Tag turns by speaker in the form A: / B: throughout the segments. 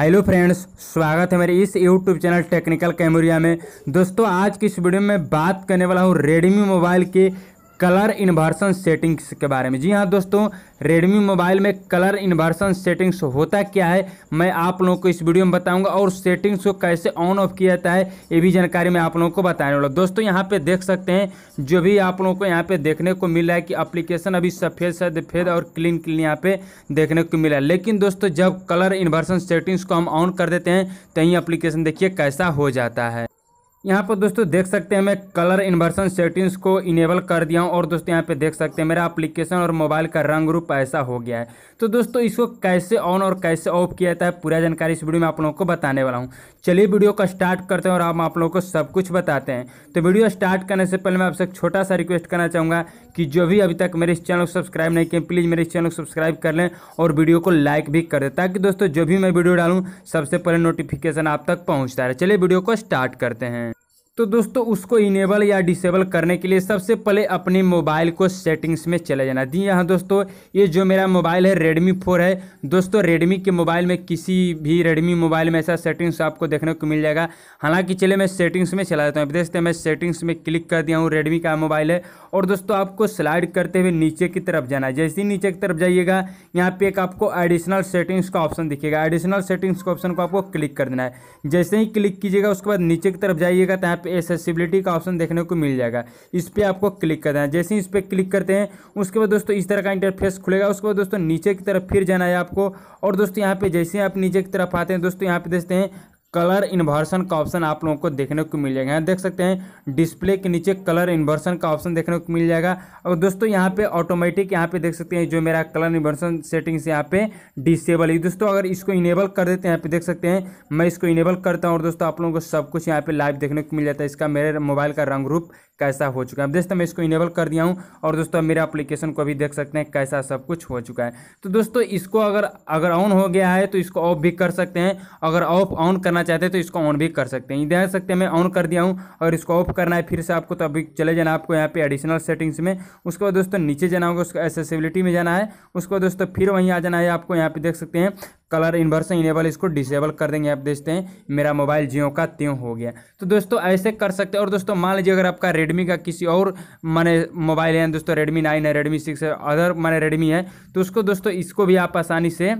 A: hello friends स्वागत है मेरे इस यूट्यूब चैनल टेक्निकल कैमोरिया में दोस्तों आज की इस वीडियो में बात करने वाला हूँ रेडमी मोबाइल के कलर इन्वर्सन सेटिंग्स के बारे में जी हाँ दोस्तों रेडमी मोबाइल में कलर इन्वर्सन सेटिंग्स होता क्या है मैं आप लोगों को इस वीडियो में बताऊंगा और सेटिंग्स को कैसे ऑन ऑफ किया जाता है ये भी जानकारी मैं आप लोगों को बताने वाला दोस्तों यहाँ पे देख सकते हैं जो भी आप लोगों को यहाँ पे देखने को मिल रहा है कि अप्लीकेशन अभी सफ़ेद सफेद और क्लीन क्लीन यहाँ पे देखने को मिला है लेकिन दोस्तों जब कलर इन्वर्सन सेटिंग्स को हम ऑन कर देते हैं तो यही अप्लीकेशन देखिए कैसा हो जाता है यहाँ पर दोस्तों देख सकते हैं मैं कलर इन्वर्सन सेटिंग्स को इनेबल कर दिया हूँ और दोस्तों यहाँ पे देख सकते हैं मेरा एप्लीकेशन और मोबाइल का रंग रूप ऐसा हो गया है तो दोस्तों इसको कैसे ऑन और कैसे ऑफ किया जाता है पूरा जानकारी इस वीडियो में आप लोगों को बताने वाला हूँ चलिए वीडियो का स्टार्ट करते हैं और हम आप लोगों को सब कुछ बताते हैं तो वीडियो स्टार्ट करने से पहले मैं आपसे एक छोटा सा रिक्वेस्ट करना चाहूँगा कि जो भी अभी तक मेरे इस चैनल को सब्सक्राइब नहीं किए प्लीज़ मेरे इस चैनल को सब्सक्राइब कर लें और वीडियो को लाइक भी कर दें ताकि दोस्तों जो भी मैं वीडियो डालूँ सबसे पहले नोटिफिकेशन आप तक पहुँचता रहे चलिए वीडियो को स्टार्ट करते हैं तो दोस्तों उसको इनेबल या डिसेबल करने के लिए सबसे पहले अपने मोबाइल को सेटिंग्स में चले जाना जी यहाँ दोस्तों ये जो मेरा मोबाइल है रेडमी फोर है दोस्तों रेडमी के मोबाइल में किसी भी रेडमी मोबाइल में ऐसा सेटिंग्स आपको देखने को मिल जाएगा हालांकि चले मैं सेटिंग्स में चला जाता हूँ देखते हैं मैं सेटिंग्स में क्लिक कर दिया हूँ रेडमी का मोबाइल है और दोस्तों आपको स्लाइड करते हुए नीचे की तरफ जाना है जैसे ही नीचे की तरफ जाइएगा यहाँ पे एक आपको एडिशनल सेटिंग्स का ऑप्शन दिखेगा एडिशनल सेटिंग्स का ऑप्शन को आपको क्लिक कर देना है जैसे ही क्लिक कीजिएगा उसके बाद नीचे की तरफ जाइएगा तो यहाँ पे एसेसिबिलिटी का ऑप्शन देखने को मिल जाएगा इस पर आपको क्लिक करना है जैसे ही इस पर क्लिक करते हैं उसके बाद दोस्तों इस तरह का इंटरफेस खुलेगा उसके बाद दोस्तों नीचे की तरफ फिर जाना है आपको और दोस्तों यहाँ पे जैसे आप नीचे की तरफ आते हैं दोस्तों यहाँ पे देखते हैं कलर इन्वर्सन का ऑप्शन आप लोगों को देखने को मिल जाएगा यहाँ देख सकते हैं डिस्प्ले के नीचे कलर इन्वर्सन का ऑप्शन देखने को मिल जाएगा और दोस्तों यहाँ पे ऑटोमेटिक यहाँ पे देख सकते हैं जो मेरा कलर इन्वर्सन सेटिंग्स यहाँ पे डिसेबल है दोस्तों अगर इसको इनेबल कर देते हैं यहाँ पे देख सकते हैं मैं इसको इनेबल करता हूँ और दोस्तों आप लोगों को सब कुछ यहाँ पे लाइव देखने को मिल जाता है इसका मेरे मोबाइल का रंग रूप कैसा हो चुका है दोस्तों मैं इसको इनेबल कर दिया हूँ और दोस्तों मेरा अप्लीकेशन को भी देख सकते हैं कैसा सब कुछ हो चुका है तो दोस्तों इसको अगर अगर ऑन हो गया है तो इसको ऑफ भी कर सकते हैं अगर ऑफ ऑन करना चाहते हैं तो इसको ऑन भी कर सकते हैं देख सकते हैं मैं ऑन कर दिया हूँ और इसको ऑफ करना है फिर से आपको तो अभी चले जाना आपको यहाँ पे एडिशनल सेटिंग्स में उसके बाद दोस्तों नीचे जाना होगा उसको एसेसिबिलिटी में जाना है उसके बाद दोस्तों फिर वहीं आ जाना है आपको यहाँ पे देख सकते हैं कलर इन्वर्सन इनेबल इसको डिसेबल कर देंगे आप देखते हैं मेरा मोबाइल जियो का त्यों हो गया तो दोस्तों ऐसे कर सकते हैं और दोस्तों मान लीजिए अगर आपका रेडमी का किसी और माने मोबाइल है दोस्तों रेडमी नाइन है रेडमी सिक्स है अदर माने रेडमी है तो उसको दोस्तों इसको भी आप आसानी से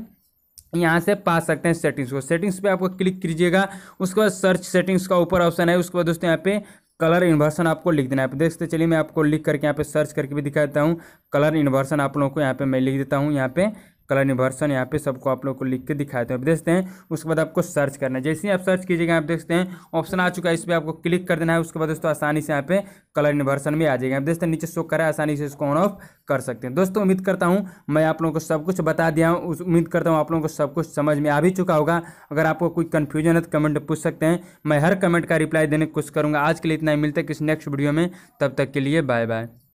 A: यहाँ से पा सकते हैं सेटिंग्स को सेटिंग्स पर आपको क्लिक कीजिएगा उसके बाद सर्च सेटिंग्स का ऊपर ऑप्शन है उसके बाद दोस्तों यहाँ पे कलर इन्वर्सन आपको लिख देना है आप देखते चलिए मैं आपको लिख करके यहाँ पे सर्च करके भी दिखा देता हूँ कलर इन्वर्सन आप लोगों को यहाँ पे मैं लिख देता हूँ यहाँ पे कलर निवर्सन यहाँ पे सबको आप लोग को लिख के दिखाते हैं देखते हैं उसके बाद आपको सर्च करना है जैसे ही आप सर्च कीजिएगा आप देखते हैं ऑप्शन आ चुका है इस पर आपको क्लिक कर देना है उसके बाद दोस्तों आसानी से यहाँ पे कलर निवर्सन में आ जाएगा आप देखते हैं नीचे शो करा आसानी से इसको ऑन ऑफ कर सकते हैं दोस्तों उम्मीद करता हूँ मैं आप लोगों को सब कुछ बता दिया हूँ उम्मीद करता हूँ आप लोगों को सब कुछ समझ में आ भी चुका होगा अगर आपको कोई कन्फ्यूजन है तो कमेंट पूछ सकते हैं मैं हर कमेंट का रिप्लाई देने की कोशिश करूँगा आज के लिए इतना ही मिलता है किसी नेक्स्ट वीडियो में तब तक के लिए बाय बाय